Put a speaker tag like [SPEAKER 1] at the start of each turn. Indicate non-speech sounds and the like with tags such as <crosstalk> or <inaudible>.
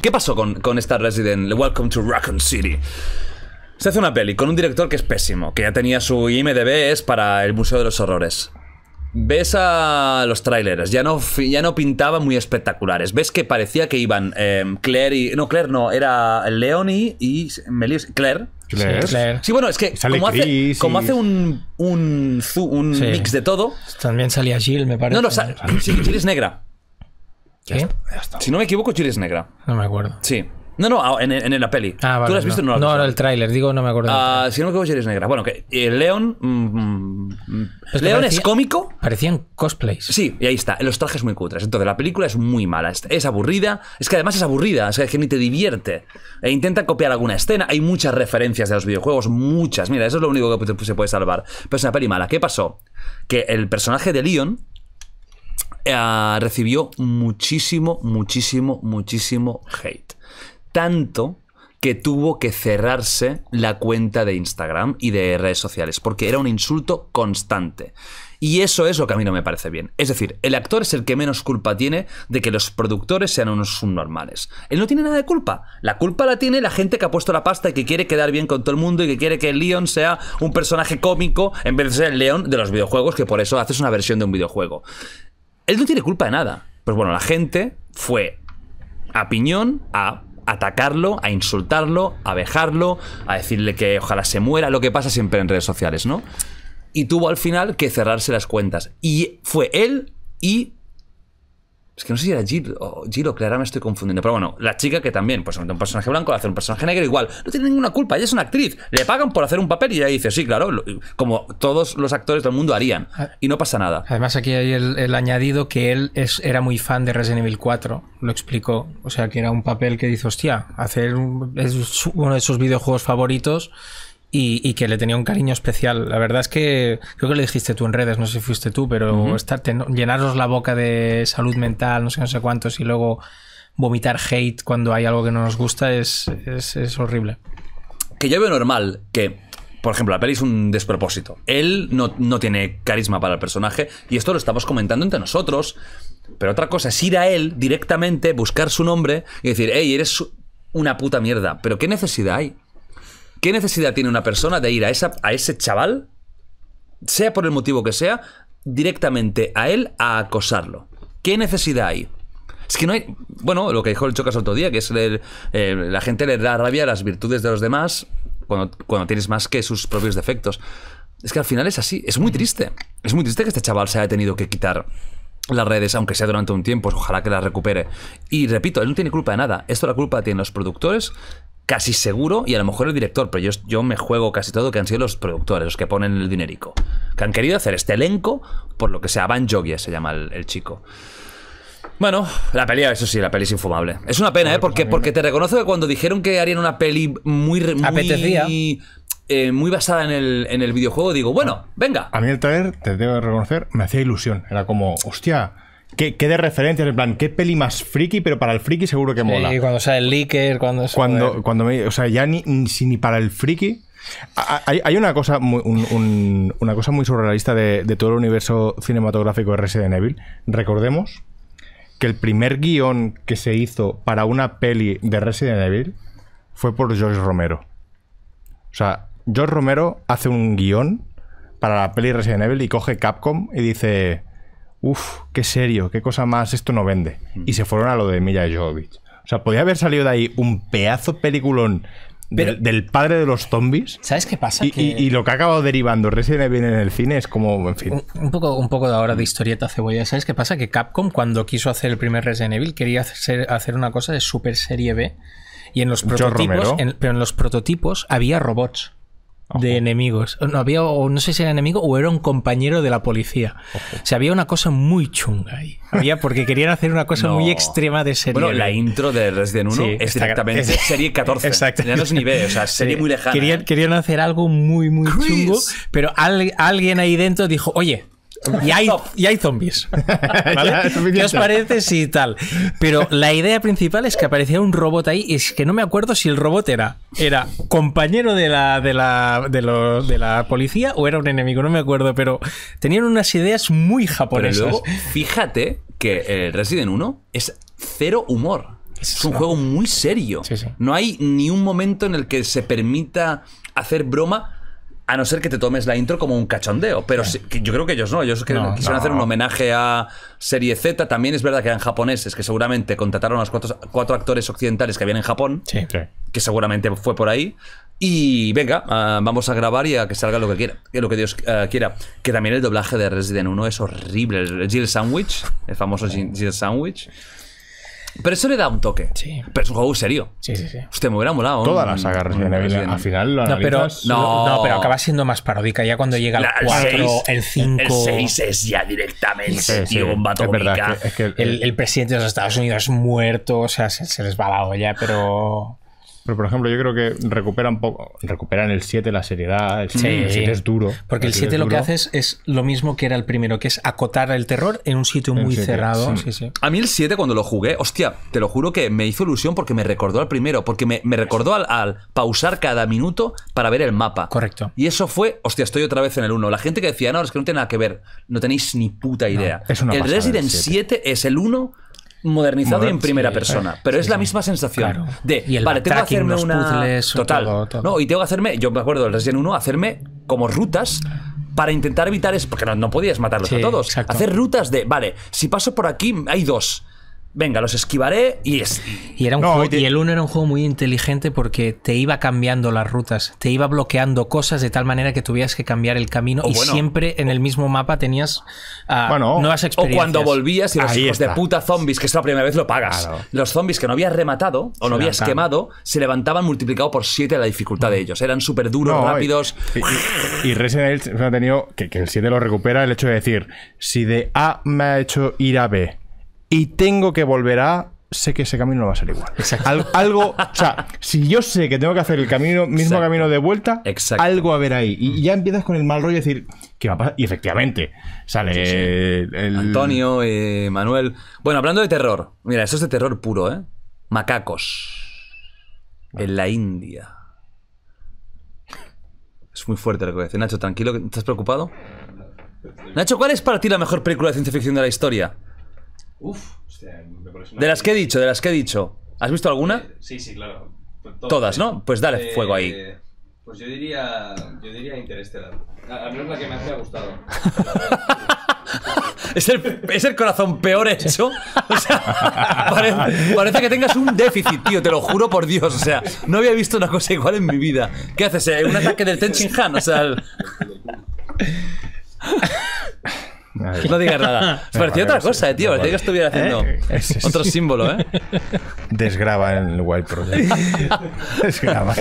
[SPEAKER 1] ¿Qué pasó con, con esta Resident Welcome to Raccoon City? Se hace una peli con un director que es pésimo, que ya tenía su IMDB, es para el Museo de los Horrores. Ves a los trailers, ya no, ya no pintaban muy espectaculares. Ves que parecía que iban em, Claire y. No, Claire no, era Leonie y Melis. Claire. Claire. Sí, bueno, es que como hace, hace, un,
[SPEAKER 2] un, mix de todo. También salía Jill, me parece. No,
[SPEAKER 1] no, Jill es negra. Si no me equivoco, Chile negra. No me acuerdo. Sí. No, no, ah, en, la peli. Ah, vale, ¿Tú has visto no.
[SPEAKER 2] no? no, el tráiler, digo, no me acuerdo. Ah,
[SPEAKER 1] si no me equivoco, Chile negra. Bueno, que el eh, mm, mm, mm, León. es cómico. Parecían cosplays. Sí, y ahí está. Los trajes muy cutres. Entonces, la película es muy mala. Es, aburrida. Es que además es aburrida. Es que- ni te divierte. E intenta copiar alguna escena. Hay muchas referencias de los videojuegos. Muchas. Mira, eso es lo único que se puede salvar. Pero es una peli mala. ¿Qué pasó? Que el personaje de Leon eh, recibió muchísimo, muchísimo, muchísimo hate. Tanto que tuvo que cerrarse la cuenta de Instagram y de redes sociales, porque era un insulto constante. Y eso es lo que a mí no me parece bien. Es decir, el actor es el que menos culpa tiene de que los productores sean unos subnormales. Él no tiene nada de culpa. La culpa la tiene la gente que ha puesto la pasta y que quiere quedar bien con todo el mundo y que quiere que Leon sea un personaje cómico en vez de ser el León de los videojuegos, que por eso haces una versión de un videojuego. Él no tiene culpa de nada. Pues bueno, la gente fue a Piñón a atacarlo, a insultarlo, a vejarlo, a decirle que ojalá se muera, lo que pasa siempre en redes sociales, ¿no? Y tuvo al final que cerrarse las cuentas. Y fue él y es que no sé si era Giro o, Clara, me estoy confundiendo. Pero bueno, la chica que también, pues un personaje blanco, hace un personaje negro, igual. No tiene ninguna culpa, ella es una actriz. Le pagan por hacer un papel y ella dice, sí, claro, como todos los actores del mundo harían. Ah. Y no pasa nada.
[SPEAKER 2] Además, aquí hay el, añadido que él es, era muy fan de Resident Evil 4, lo explicó. O sea, que era un papel que dice, hostia, hacer es uno de sus videojuegos favoritos y, que le tenía un cariño especial. La verdad es que creo que lo dijiste tú en redes, no sé si fuiste tú, pero llenaros la boca de salud mental, no sé, no sé cuántos, y luego vomitar hate cuando hay algo que no nos gusta es,
[SPEAKER 1] horrible. Que yo veo normal que por ejemplo, la peli es un despropósito. Él no, no, tiene carisma para el personaje y esto lo estamos comentando entre nosotros. Pero otra cosa es ir a él directamente, buscar su nombre y decir, hey, eres una puta mierda. Pero ¿qué necesidad hay? ¿Qué necesidad tiene una persona de ir a, esa, a ese chaval, sea por el motivo que sea, directamente a él a acosarlo? ¿Qué necesidad hay? Es que no hay. Bueno, lo que dijo el Chocas otro día, que es eh, la gente le da rabia a las virtudes de los demás cuando, cuando tienes más que sus propios defectos. Es que al final es así. Es muy triste. Es muy triste que este chaval se haya tenido que quitar las redes, aunque sea durante un tiempo, ojalá que las recupere. Y repito, él no tiene culpa de nada. Esto la culpa tienen los productores casi seguro, y a lo mejor el director, pero yo, yo me juego casi todo, que han sido los productores, los que ponen el dinerico. Que han querido hacer este elenco, por lo que sea, Van Jogia se llama el, chico. Bueno, la peli, eso sí, la peli es infumable. Es una pena, ¿eh? Pues porque, porque te reconozco que cuando dijeron que harían una peli muy... Eh, muy basada en el, videojuego, digo, bueno, venga.
[SPEAKER 3] A mí el traer, te debo reconocer, me hacía ilusión. Era como, hostia, ¿Qué de referencias, en plan, qué peli más friki, pero para el friki seguro que mola. Y cuando sale el leaker, cuando... Cuando, cuando o sea, ya ni, ni para el friki... Hay, una, cosa muy, una cosa muy surrealista de, de, todo el universo cinematográfico de Resident Evil. Recordemos que el primer guión que se hizo para una peli de Resident Evil fue por George Romero. O sea, George Romero hace un guión para la peli Resident Evil y coge Capcom y dice uff, qué serio, qué cosa más, esto no vende. Y se fueron a lo de Milla Jovovich. O sea, podía haber salido de ahí un pedazo peliculón del, padre de los zombies. ¿Sabes qué pasa? Y, lo que ha acabado derivando Resident Evil en el cine es como, en fin.
[SPEAKER 2] Un, poco, un poco de ahora de historieta cebolla. ¿Sabes qué pasa? Que Capcom, cuando quiso hacer el primer Resident Evil, quería hacer, una cosa de super serie B. Y en los prototipos, pero en los prototipos había robots de enemigos. No había, o no sé si era enemigo o era un compañero de la policía. O sea, había una cosa muy chunga ahí. Había porque querían hacer una cosa <laughs> muy extrema de serie. Bueno, la
[SPEAKER 1] intro de Resident Evil exactamente <laughs> serie 14. Exacto. Ya no o sea, serie muy lejana. ¿eh?
[SPEAKER 2] Querían, hacer algo muy, muy chungo, pero alguien ahí dentro dijo, oye, y hay, zombies. <laughs> ¿vale? ¿Qué os parece si tal? Pero la idea principal es que aparecía un robot ahí y es que no me acuerdo si el robot era, era compañero de la, de la, de, la policía o era un enemigo, no me acuerdo, pero tenían unas ideas muy japonesas.
[SPEAKER 1] fíjate que eh, Resident Resident 1 es cero humor. Es un juego muy serio. No hay ni un momento en el que se permita hacer broma a no ser que te tomes la intro como un cachondeo. Pero yo creo que ellos no. Ellos quisieron hacer un homenaje a Serie Z. También es verdad que eran japoneses, que seguramente contrataron a los cuatro, actores occidentales que habían en Japón. Que seguramente fue por ahí. Y venga, ah, vamos a grabar y a que salga lo que quiera, que lo que Dios ah, quiera. Que también el doblaje de Resident 1 es horrible. El Jill Sandwich, el famoso Jill Sandwich. Pero eso le da un toque. Sí. Pero es un juego serio. Sí, sí, sí. Usted me hubiera molado. Toda la saga Resident mm, Evil. Al final lo no, pero, no. pero acaba
[SPEAKER 2] siendo más paródica ya cuando llega el 4, el 5. El 6
[SPEAKER 1] es ya directamente sí, sí, bomba es verdad,
[SPEAKER 2] que, el, presidente
[SPEAKER 3] de los Estados Unidos muerto. O sea, se les va la olla, pero. Pero, por ejemplo, yo creo que recupera un poco, recuperan el 7 la seriedad, el 7, es duro. Porque el 7 lo que haces
[SPEAKER 2] es, lo mismo que era el primero, que es acotar el terror en un sitio muy cerrado.
[SPEAKER 1] a mí el 7 cuando lo jugué, hostia, te lo juro que me hizo ilusión porque me recordó al primero, porque me, recordó al, pausar cada minuto para ver el mapa. Correcto. Y eso fue, hostia, estoy otra vez en el 1. La gente que decía, no, es que no tiene nada que ver, no tenéis ni puta idea. es el Resident 7 es el 1 modernizado en primera persona. Pero es la misma sensación de, vale, tengo que hacerme una... total. No, y tengo que hacerme, yo me acuerdo del Resident 1, hacerme como rutas para intentar evitar es porque no, podías matarlos a todos. Hacer rutas de, vale, si paso por aquí hay dos, venga, los esquivaré y es.
[SPEAKER 2] Y, era un y el 1 era un juego muy inteligente porque te iba cambiando las rutas, te iba bloqueando cosas de tal manera que tuvieras que cambiar el camino y siempre en el mismo mapa tenías ah, nuevas experiencias. O cuando volvías y los hijos de puta
[SPEAKER 1] zombies, que es la primera vez, lo pagas. Los zombies que no habías rematado o no habías quemado se levantaban multiplicado por 7 la dificultad de mm. ellos. Eran súper duros, rápidos.
[SPEAKER 3] Y, Resident Evil ha tenido que, que el 7 lo recupera el hecho de decir: si de A me ha hecho ir a B y tengo que volver a sé que ese camino no va a ser igual. algo, o sea, si yo sé que tengo que hacer el camino, mismo camino de vuelta, algo a ver ahí. Y mm. ya empiezas con el mal rollo y decir, ¿qué va a
[SPEAKER 1] pasar? Y efectivamente, sale Antonio, eh, Manuel. Bueno, hablando de terror, mira, eso es de terror puro, ¿eh? Macacos. En la India. Es muy fuerte lo que voy Nacho, tranquilo, ¿estás preocupado? Nacho, ¿cuál es para ti la mejor película de ciencia ficción de la historia? Uf, De las que he dicho, de las que he dicho. ¿Has visto alguna? Eh,
[SPEAKER 2] sí, sí, claro. Pues
[SPEAKER 1] todas, ¿no? Pues dale eh, fuego ahí.
[SPEAKER 2] Pues yo diría, yo diría Interestelar. Al menos la que me ha gustado.
[SPEAKER 1] <laughs> ¿Es el, es el, corazón peor hecho. O sea, parece, que tengas un déficit, tío, te lo juro por Dios. O sea, no había visto una cosa igual en mi vida. ¿Qué haces? Eh? ¿Un ataque del Tenchin Han? O sea, el...
[SPEAKER 3] No digas nada. <laughs> Parecía otra cosa, eh, tío. Parecía que estuviera ¿eh? haciendo otro símbolo, ¿eh? Desgraba el white Project. <laughs> Desgraba.